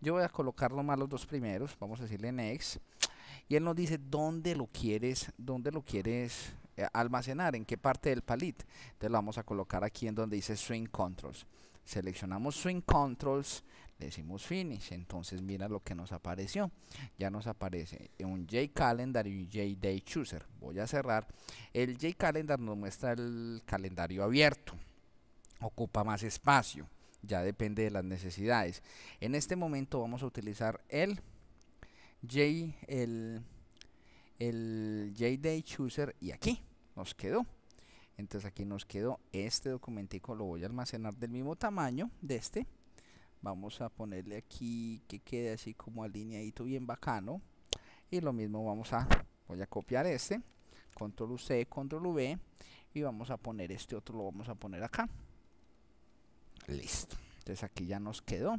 Yo voy a colocar nomás los dos primeros, vamos a decirle next. Y él nos dice dónde lo quieres, dónde lo quieres eh, almacenar, en qué parte del palit. Entonces lo vamos a colocar aquí en donde dice Swing Controls. Seleccionamos Swing Controls, le decimos Finish. Entonces mira lo que nos apareció. Ya nos aparece un j calendar y un day Chooser. Voy a cerrar. El j calendar nos muestra el calendario abierto. Ocupa más espacio ya depende de las necesidades. En este momento vamos a utilizar el J, el, el Chooser y aquí nos quedó. Entonces aquí nos quedó este documentico, lo voy a almacenar del mismo tamaño de este. Vamos a ponerle aquí que quede así como alineadito bien bacano. Y lo mismo vamos a, voy a copiar este, control C, control V y vamos a poner este otro, lo vamos a poner acá. Listo. Entonces aquí ya nos quedó.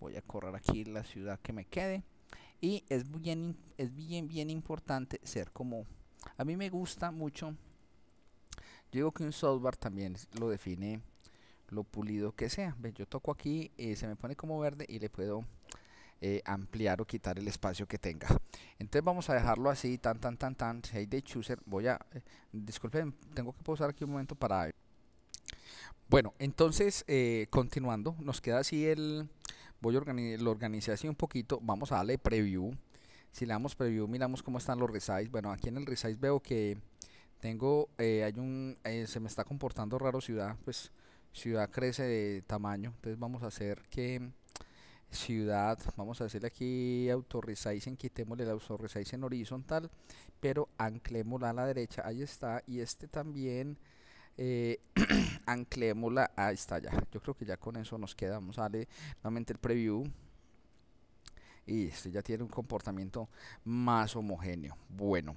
Voy a correr aquí la ciudad que me quede. Y es bien, es bien, bien importante ser como... A mí me gusta mucho... Yo digo que un software también lo define lo pulido que sea. Yo toco aquí, eh, se me pone como verde y le puedo eh, ampliar o quitar el espacio que tenga. Entonces vamos a dejarlo así, tan, tan, tan, tan. Hey de chooser, voy a... Eh, disculpen, tengo que pausar aquí un momento para... Bueno, entonces, eh, continuando, nos queda así el... Voy a organizar, lo organizé así un poquito, vamos a darle preview. Si le damos preview, miramos cómo están los resize. Bueno, aquí en el resize veo que tengo, eh, hay un, eh, se me está comportando raro ciudad, pues ciudad crece de tamaño. Entonces vamos a hacer que ciudad, vamos a decirle aquí auto en quitémosle el auto en horizontal, pero anclémosla a la derecha, ahí está, y este también eh, anclémosla, ahí está ya, yo creo que ya con eso nos quedamos, sale nuevamente el preview y esto ya tiene un comportamiento más homogéneo. Bueno,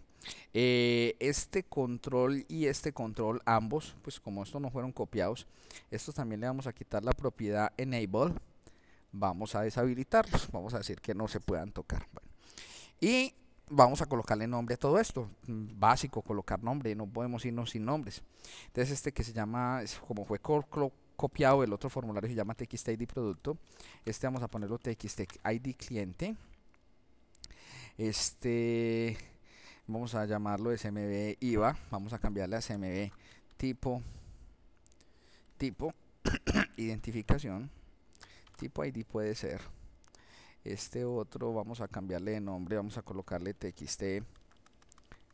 eh, este control y este control, ambos, pues como estos no fueron copiados, estos también le vamos a quitar la propiedad enable, vamos a deshabilitarlos, vamos a decir que no se puedan tocar. y vamos a colocarle nombre a todo esto. Mm, básico, colocar nombre, no podemos irnos sin nombres. Entonces este que se llama, como fue copiado el otro formulario, se llama TXTID producto. Este vamos a ponerlo ID cliente. Este, vamos a llamarlo SMB IVA. Vamos a cambiarle a SMB tipo, tipo, identificación. Tipo ID puede ser este otro vamos a cambiarle de nombre vamos a colocarle txt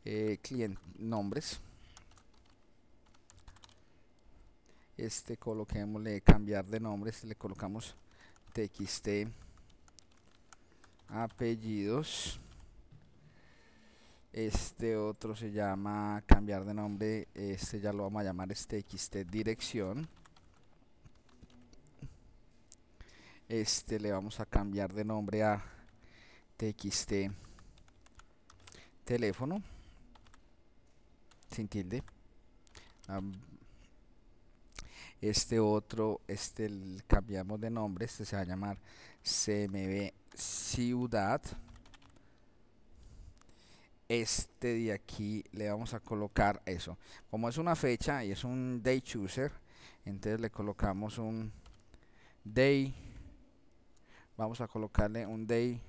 eh, client nombres este coloquemosle cambiar de nombre le colocamos txt apellidos este otro se llama cambiar de nombre este ya lo vamos a llamar txt dirección este le vamos a cambiar de nombre a txt teléfono sin entiende este otro este cambiamos de nombre este se va a llamar cmb ciudad este de aquí le vamos a colocar eso como es una fecha y es un day chooser entonces le colocamos un day vamos a colocarle un day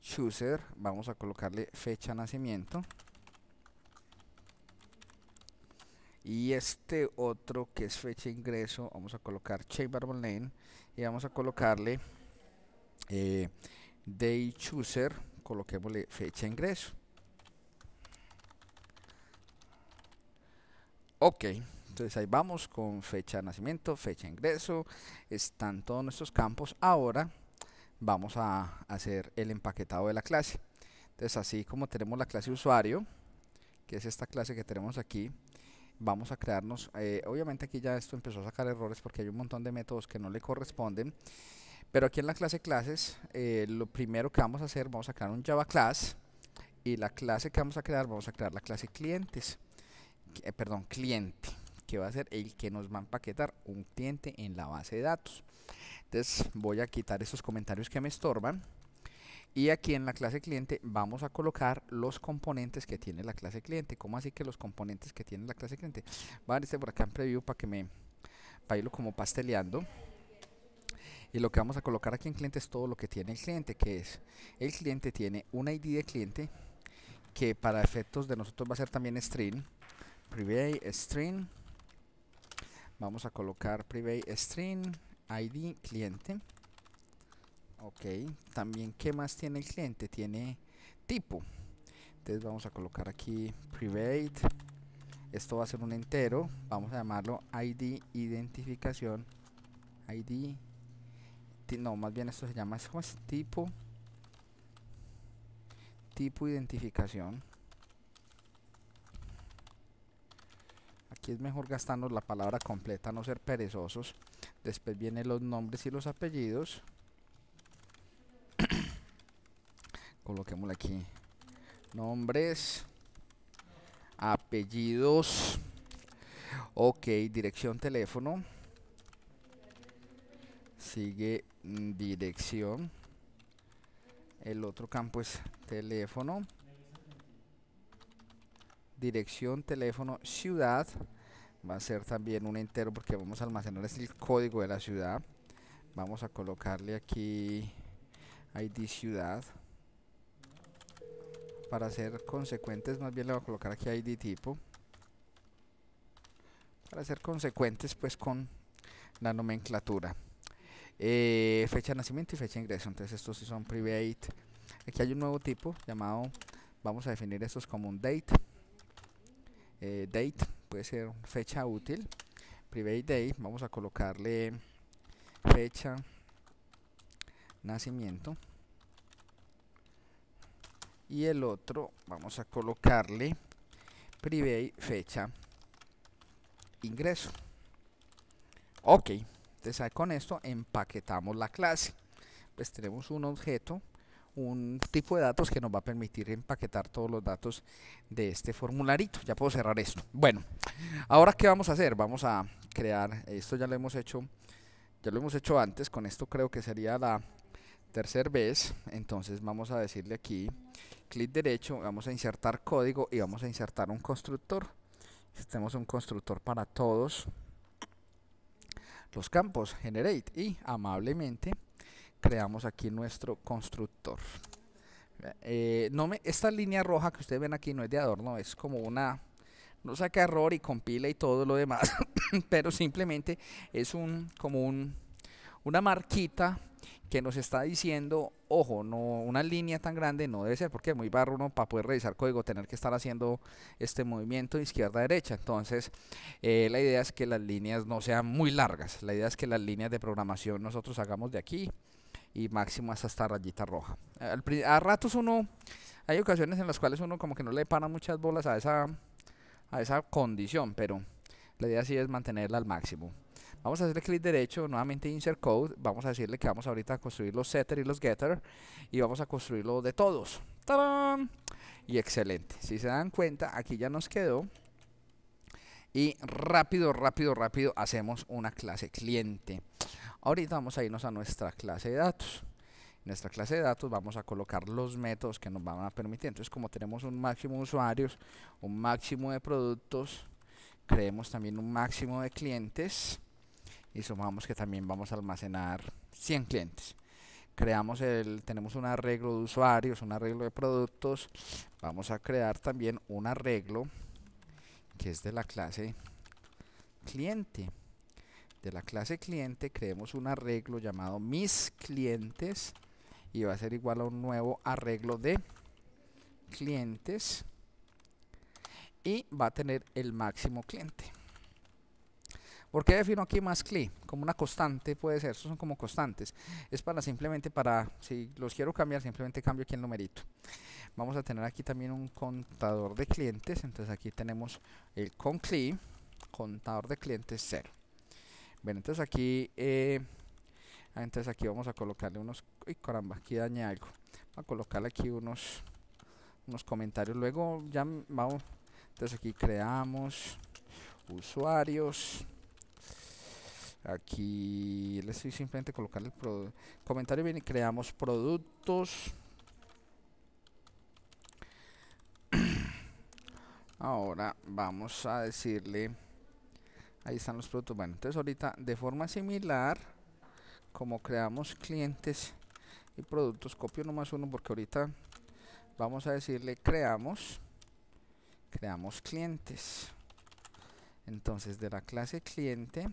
chooser vamos a colocarle fecha nacimiento y este otro que es fecha ingreso vamos a colocar che lane y vamos a colocarle eh, day chooser coloquémosle fecha ingreso ok entonces ahí vamos con fecha nacimiento fecha ingreso están todos nuestros campos ahora vamos a hacer el empaquetado de la clase. Entonces así como tenemos la clase usuario, que es esta clase que tenemos aquí, vamos a crearnos, eh, obviamente aquí ya esto empezó a sacar errores porque hay un montón de métodos que no le corresponden, pero aquí en la clase clases, eh, lo primero que vamos a hacer, vamos a crear un Java class, y la clase que vamos a crear, vamos a crear la clase clientes, eh, perdón, cliente, que va a ser el que nos va a empaquetar un cliente en la base de datos voy a quitar estos comentarios que me estorban. Y aquí en la clase cliente vamos a colocar los componentes que tiene la clase cliente. ¿Cómo así que los componentes que tiene la clase cliente? van a este por acá en preview para que me irlo como pasteleando. Y lo que vamos a colocar aquí en cliente es todo lo que tiene el cliente, que es el cliente tiene un ID de cliente que para efectos de nosotros va a ser también string. Private string. Vamos a colocar private string. ID cliente. Ok, también qué más tiene el cliente, tiene tipo. Entonces vamos a colocar aquí private. Esto va a ser un entero, vamos a llamarlo ID identificación. ID no, más bien esto se llama es tipo tipo identificación. Aquí es mejor gastarnos la palabra completa, no ser perezosos. Después vienen los nombres y los apellidos. coloquemos aquí. Nombres. Apellidos. Ok, dirección teléfono. Sigue mm, dirección. El otro campo es teléfono. Dirección, teléfono, ciudad va a ser también un entero porque vamos a almacenar el código de la ciudad vamos a colocarle aquí id ciudad para ser consecuentes más bien le voy a colocar aquí id tipo para ser consecuentes pues con la nomenclatura eh, fecha de nacimiento y fecha de ingreso entonces estos sí son private aquí hay un nuevo tipo llamado vamos a definir estos como un date eh, date puede ser fecha útil, private day, vamos a colocarle fecha nacimiento y el otro vamos a colocarle private fecha ingreso ok entonces con esto empaquetamos la clase pues tenemos un objeto un tipo de datos que nos va a permitir empaquetar todos los datos de este formularito. Ya puedo cerrar esto. Bueno, ahora qué vamos a hacer? Vamos a crear, esto ya lo hemos hecho, ya lo hemos hecho antes, con esto creo que sería la tercera vez. Entonces vamos a decirle aquí, clic derecho, vamos a insertar código y vamos a insertar un constructor. Tenemos un constructor para todos los campos, generate y amablemente creamos aquí nuestro constructor. Eh, no me, esta línea roja que ustedes ven aquí no es de adorno, es como una... No saca error y compila y todo lo demás, pero simplemente es un como un, una marquita que nos está diciendo, ojo, no una línea tan grande no debe ser, porque es muy barro uno para poder revisar código, tener que estar haciendo este movimiento de izquierda a derecha. Entonces, eh, la idea es que las líneas no sean muy largas, la idea es que las líneas de programación nosotros hagamos de aquí y máximo hasta hasta rayita roja. A ratos uno, hay ocasiones en las cuales uno como que no le para muchas bolas a esa, a esa condición, pero la idea sí es mantenerla al máximo. Vamos a hacerle clic derecho, nuevamente insert code, vamos a decirle que vamos ahorita a construir los setter y los getter y vamos a construirlo de todos. Y excelente. Si se dan cuenta, aquí ya nos quedó y rápido, rápido, rápido hacemos una clase cliente. Ahorita vamos a irnos a nuestra clase de datos. En nuestra clase de datos vamos a colocar los métodos que nos van a permitir. Entonces, como tenemos un máximo de usuarios, un máximo de productos, creemos también un máximo de clientes y sumamos que también vamos a almacenar 100 clientes creamos el, tenemos un arreglo de usuarios, un arreglo de productos, vamos a crear también un arreglo que es de la clase cliente de la clase cliente creemos un arreglo llamado mis clientes y va a ser igual a un nuevo arreglo de clientes y va a tener el máximo cliente. ¿Por qué defino aquí más cli? Como una constante puede ser, esos son como constantes. Es para simplemente para, si los quiero cambiar, simplemente cambio aquí el numerito. Vamos a tener aquí también un contador de clientes, entonces aquí tenemos el con cli, contador de clientes 0 entonces aquí, eh, ah, entonces aquí vamos a colocarle unos, y caramba, aquí dañé algo. a colocarle aquí unos, unos comentarios. Luego ya vamos, entonces aquí creamos usuarios. Aquí le estoy simplemente colocar el comentario. Bien, y creamos productos. Ahora vamos a decirle ahí están los productos bueno entonces ahorita de forma similar como creamos clientes y productos copio nomás uno porque ahorita vamos a decirle creamos creamos clientes entonces de la clase cliente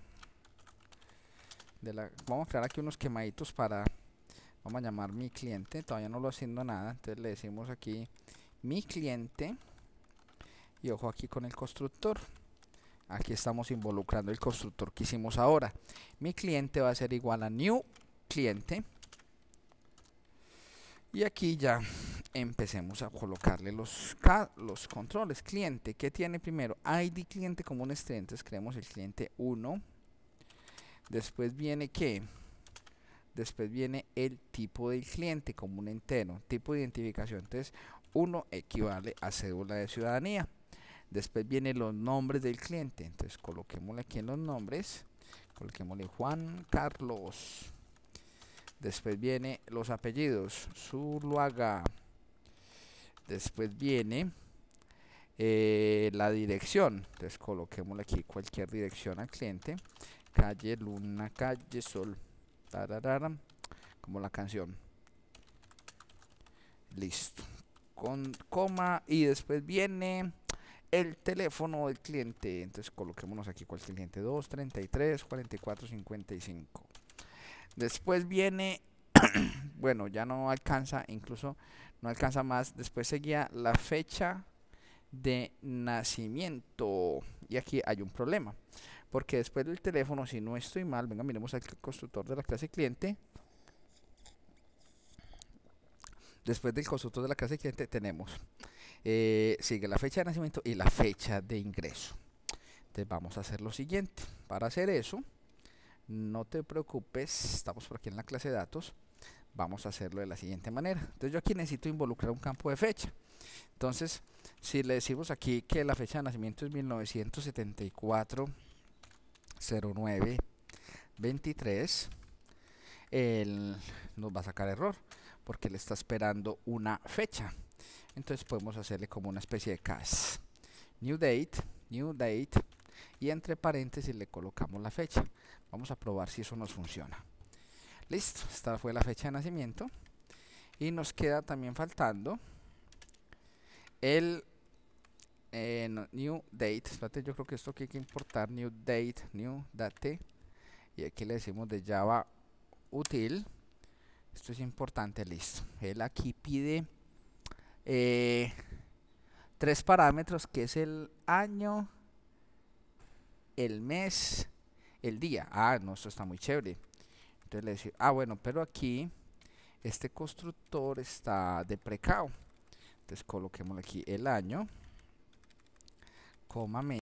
de vamos a crear aquí unos quemaditos para vamos a llamar mi cliente todavía no lo haciendo nada entonces le decimos aquí mi cliente y ojo aquí con el constructor Aquí estamos involucrando el constructor que hicimos ahora. Mi cliente va a ser igual a new cliente. Y aquí ya empecemos a colocarle los, los controles. Cliente, que tiene primero? ID cliente como un cliente. creemos el cliente 1. Después viene que después viene el tipo del cliente común entero, tipo de identificación. Entonces, 1 equivale a cédula de ciudadanía. Después vienen los nombres del cliente. Entonces coloquémosle aquí en los nombres. Coloquémosle Juan Carlos. Después viene los apellidos. Zuluaga. Después viene eh, la dirección. Entonces coloquémosle aquí cualquier dirección al cliente. Calle Luna, calle Sol. Tararara, como la canción. Listo. Con coma y después viene el teléfono del cliente. Entonces coloquémonos aquí cuál es el cliente 233 44 55. Después viene bueno, ya no alcanza, incluso no alcanza más. Después seguía la fecha de nacimiento. Y aquí hay un problema. Porque después del teléfono, si no estoy mal, venga, miremos al constructor de la clase cliente. Después del constructor de la clase cliente tenemos eh, sigue la fecha de nacimiento y la fecha de ingreso. Entonces vamos a hacer lo siguiente. Para hacer eso, no te preocupes, estamos por aquí en la clase de datos. Vamos a hacerlo de la siguiente manera. Entonces yo aquí necesito involucrar un campo de fecha. Entonces, si le decimos aquí que la fecha de nacimiento es 1974 09 23, él nos va a sacar error porque le está esperando una fecha entonces podemos hacerle como una especie de cas new date new date y entre paréntesis le colocamos la fecha vamos a probar si eso nos funciona listo esta fue la fecha de nacimiento y nos queda también faltando el eh, new date espérate yo creo que esto aquí hay que importar new date new date y aquí le decimos de java util esto es importante listo él aquí pide eh, tres parámetros que es el año, el mes, el día. Ah, no, esto está muy chévere. Entonces le decimos, ah, bueno, pero aquí este constructor está deprecado. Entonces coloquemos aquí el año, coma